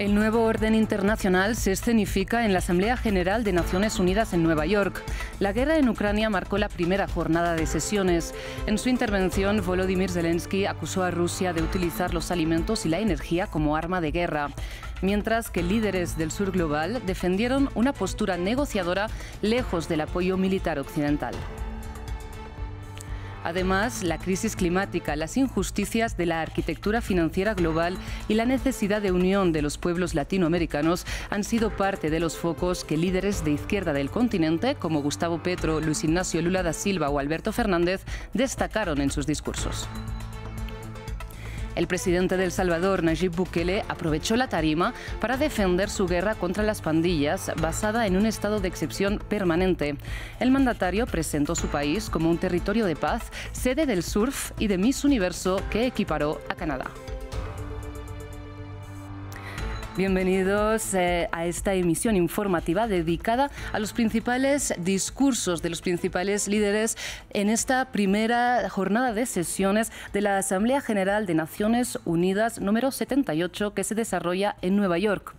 El nuevo orden internacional se escenifica en la Asamblea General de Naciones Unidas en Nueva York. La guerra en Ucrania marcó la primera jornada de sesiones. En su intervención, Volodymyr Zelensky acusó a Rusia de utilizar los alimentos y la energía como arma de guerra mientras que líderes del sur global defendieron una postura negociadora lejos del apoyo militar occidental. Además, la crisis climática, las injusticias de la arquitectura financiera global y la necesidad de unión de los pueblos latinoamericanos han sido parte de los focos que líderes de izquierda del continente, como Gustavo Petro, Luis Ignacio Lula da Silva o Alberto Fernández, destacaron en sus discursos. El presidente del Salvador, Najib Bukele, aprovechó la tarima para defender su guerra contra las pandillas basada en un estado de excepción permanente. El mandatario presentó su país como un territorio de paz, sede del surf y de Miss Universo que equiparó a Canadá. Bienvenidos eh, a esta emisión informativa dedicada a los principales discursos de los principales líderes en esta primera jornada de sesiones de la Asamblea General de Naciones Unidas número 78 que se desarrolla en Nueva York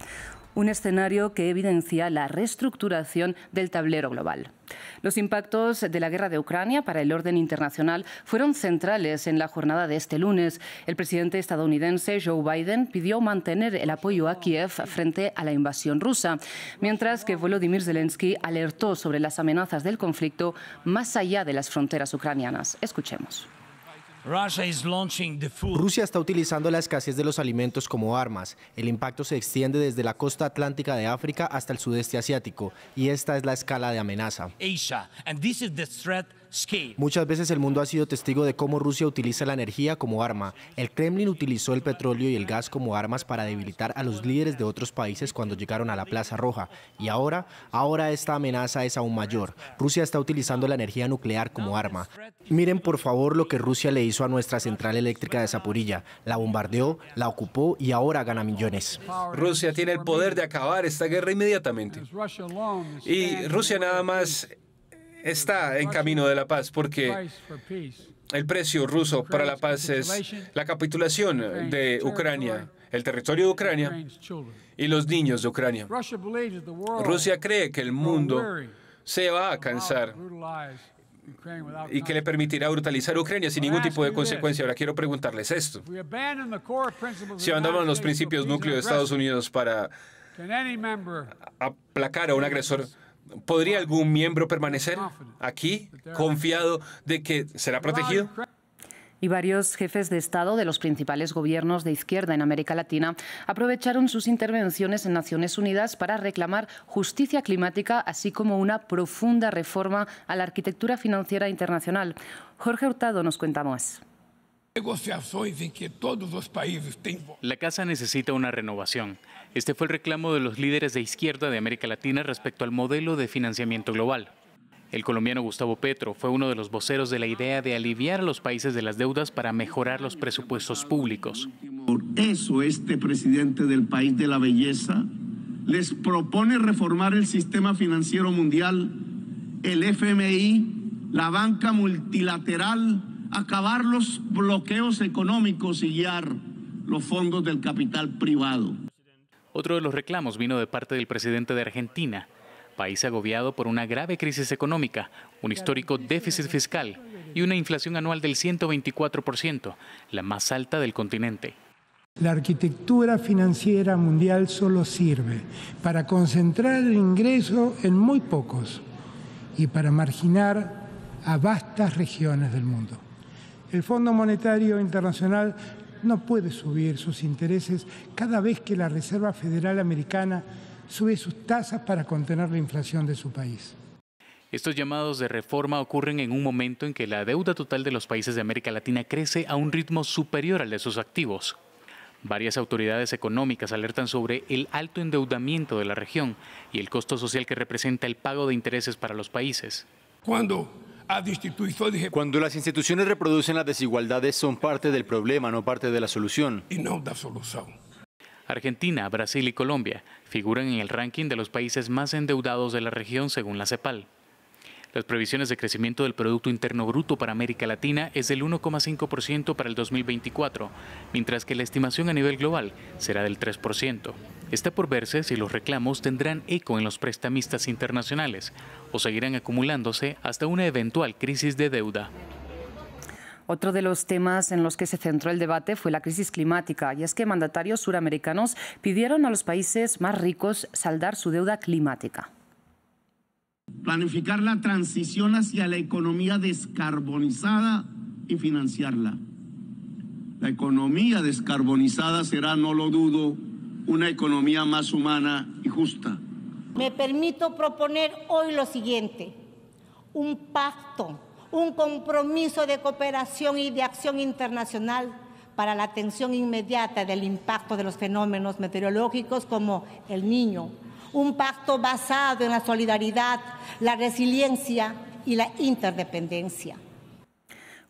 un escenario que evidencia la reestructuración del tablero global. Los impactos de la guerra de Ucrania para el orden internacional fueron centrales en la jornada de este lunes. El presidente estadounidense Joe Biden pidió mantener el apoyo a Kiev frente a la invasión rusa, mientras que Volodymyr Zelensky alertó sobre las amenazas del conflicto más allá de las fronteras ucranianas. Escuchemos. Rusia está utilizando la escasez de los alimentos como armas. El impacto se extiende desde la costa atlántica de África hasta el sudeste asiático, y esta es la escala de amenaza. Asia, and this is the threat Muchas veces el mundo ha sido testigo de cómo Rusia utiliza la energía como arma. El Kremlin utilizó el petróleo y el gas como armas para debilitar a los líderes de otros países cuando llegaron a la Plaza Roja. Y ahora, ahora esta amenaza es aún mayor. Rusia está utilizando la energía nuclear como arma. Miren por favor lo que Rusia le hizo a nuestra central eléctrica de Zaporilla. La bombardeó, la ocupó y ahora gana millones. Rusia tiene el poder de acabar esta guerra inmediatamente. Y Rusia nada más está en camino de la paz porque el precio ruso para la paz es la capitulación de Ucrania, el territorio de Ucrania y los niños de Ucrania. Rusia cree que el mundo se va a cansar y que le permitirá brutalizar a Ucrania sin ningún tipo de consecuencia. Ahora quiero preguntarles esto. Si abandonamos los principios núcleos de Estados Unidos para aplacar a un agresor, ¿Podría algún miembro permanecer aquí confiado de que será protegido? y varios jefes de Estado de los principales gobiernos de izquierda en América Latina aprovecharon sus intervenciones en Naciones Unidas para reclamar justicia climática, así como una profunda reforma a la arquitectura financiera internacional. Jorge Hurtado nos cuenta más. Em la casa necesita una renovación. Este fue el reclamo de los líderes de izquierda de América Latina respecto al modelo de financiamiento global. El colombiano Gustavo Petro fue uno de los voceros de la idea de aliviar a los países de las deudas para mejorar los presupuestos públicos. Por eso este presidente del país de la belleza les propone reformar el sistema financiero mundial, el FMI, la banca multilateral acabar los bloqueos económicos y guiar los fondos del capital privado. Otro de los reclamos vino de parte del presidente de Argentina, país agobiado por una grave crisis económica, un histórico déficit fiscal y una inflación anual del 124%, la más alta del continente. La arquitectura financiera mundial solo sirve para concentrar el ingreso en muy pocos y para marginar a vastas regiones del mundo. El Fondo Monetario Internacional no puede subir sus intereses cada vez que la Reserva Federal Americana sube sus tasas para contener la inflación de su país. Estos llamados de reforma ocurren en un momento en que la deuda total de los países de América Latina crece a un ritmo superior al de sus activos. Varias autoridades económicas alertan sobre el alto endeudamiento de la región y el costo social que representa el pago de intereses para los países. Cuando cuando las instituciones reproducen las desigualdades son parte del problema, no parte de la solución. Argentina, Brasil y Colombia figuran en el ranking de los países más endeudados de la región según la CEPAL. Las previsiones de crecimiento del Producto Interno Bruto para América Latina es del 1,5% para el 2024, mientras que la estimación a nivel global será del 3%. Está por verse si los reclamos tendrán eco en los prestamistas internacionales o seguirán acumulándose hasta una eventual crisis de deuda. Otro de los temas en los que se centró el debate fue la crisis climática, y es que mandatarios suramericanos pidieron a los países más ricos saldar su deuda climática planificar la transición hacia la economía descarbonizada y financiarla. La economía descarbonizada será, no lo dudo, una economía más humana y justa. Me permito proponer hoy lo siguiente, un pacto, un compromiso de cooperación y de acción internacional para la atención inmediata del impacto de los fenómenos meteorológicos como el niño, un pacto basado en la solidaridad, la resiliencia y la interdependencia.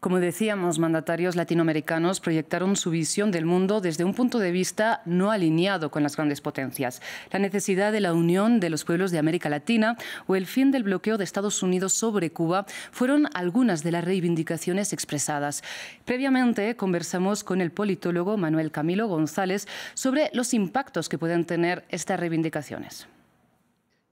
Como decíamos, mandatarios latinoamericanos proyectaron su visión del mundo desde un punto de vista no alineado con las grandes potencias. La necesidad de la unión de los pueblos de América Latina o el fin del bloqueo de Estados Unidos sobre Cuba fueron algunas de las reivindicaciones expresadas. Previamente conversamos con el politólogo Manuel Camilo González sobre los impactos que pueden tener estas reivindicaciones.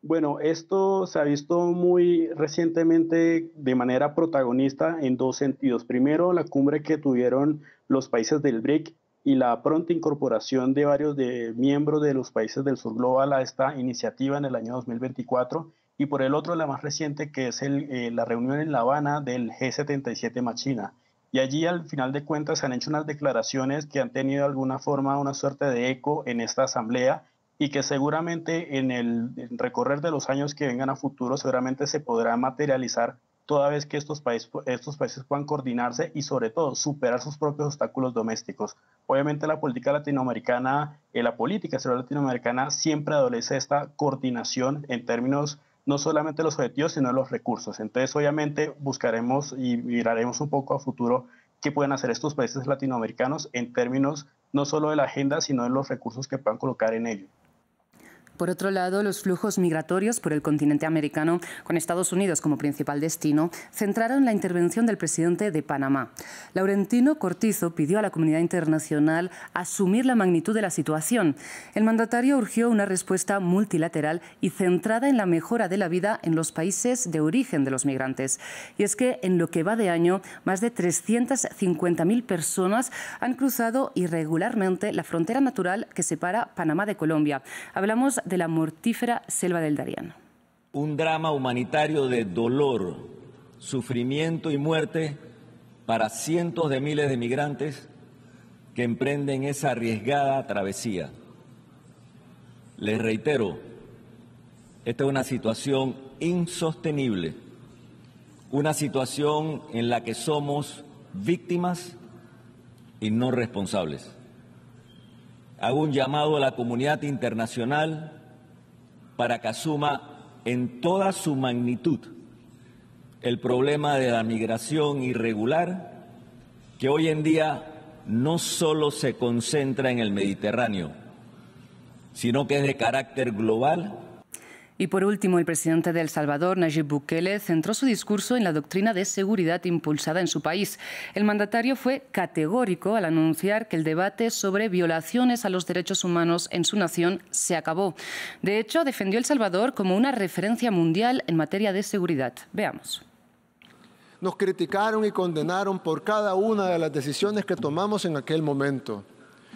Bueno, esto se ha visto muy recientemente de manera protagonista en dos sentidos. Primero, la cumbre que tuvieron los países del BRIC y la pronta incorporación de varios de miembros de los países del sur global a esta iniciativa en el año 2024. Y por el otro, la más reciente, que es eh, la reunión en La Habana del G77 más China. Y allí, al final de cuentas, se han hecho unas declaraciones que han tenido alguna forma una suerte de eco en esta asamblea y que seguramente en el recorrer de los años que vengan a futuro seguramente se podrá materializar toda vez que estos, países estos países puedan coordinarse y sobre todo superar sus propios obstáculos domésticos. Obviamente la política latinoamericana, eh, la política exterior latinoamericana siempre adolece esta coordinación en términos no solamente de los objetivos, sino de los recursos. Entonces obviamente buscaremos y miraremos un poco a futuro qué pueden hacer estos países latinoamericanos en términos no solo de la agenda, sino de los recursos que puedan colocar en ello. Por otro lado, los flujos migratorios por el continente americano, con Estados Unidos como principal destino, centraron la intervención del presidente de Panamá. Laurentino Cortizo pidió a la comunidad internacional asumir la magnitud de la situación. El mandatario urgió una respuesta multilateral y centrada en la mejora de la vida en los países de origen de los migrantes. Y es que en lo que va de año, más de 350.000 personas han cruzado irregularmente la frontera natural que separa Panamá de Colombia. Hablamos de la mortífera selva del Dariano. Un drama humanitario de dolor, sufrimiento y muerte para cientos de miles de migrantes que emprenden esa arriesgada travesía. Les reitero, esta es una situación insostenible, una situación en la que somos víctimas y no responsables. Hago un llamado a la comunidad internacional para que asuma en toda su magnitud el problema de la migración irregular que hoy en día no solo se concentra en el Mediterráneo, sino que es de carácter global y por último, el presidente de El Salvador, Nayib Bukele, centró su discurso en la doctrina de seguridad impulsada en su país. El mandatario fue categórico al anunciar que el debate sobre violaciones a los derechos humanos en su nación se acabó. De hecho, defendió El Salvador como una referencia mundial en materia de seguridad. Veamos. Nos criticaron y condenaron por cada una de las decisiones que tomamos en aquel momento.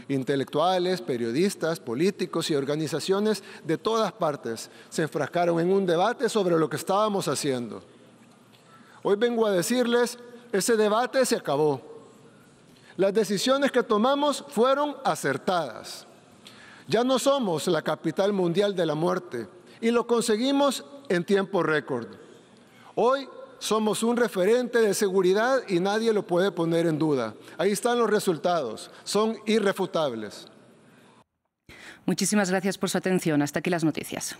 Intelectuales, periodistas, políticos y organizaciones de todas partes se enfrascaron en un debate sobre lo que estábamos haciendo. Hoy vengo a decirles, ese debate se acabó. Las decisiones que tomamos fueron acertadas. Ya no somos la capital mundial de la muerte y lo conseguimos en tiempo récord. Hoy somos un referente de seguridad y nadie lo puede poner en duda. Ahí están los resultados, son irrefutables. Muchísimas gracias por su atención. Hasta aquí las noticias.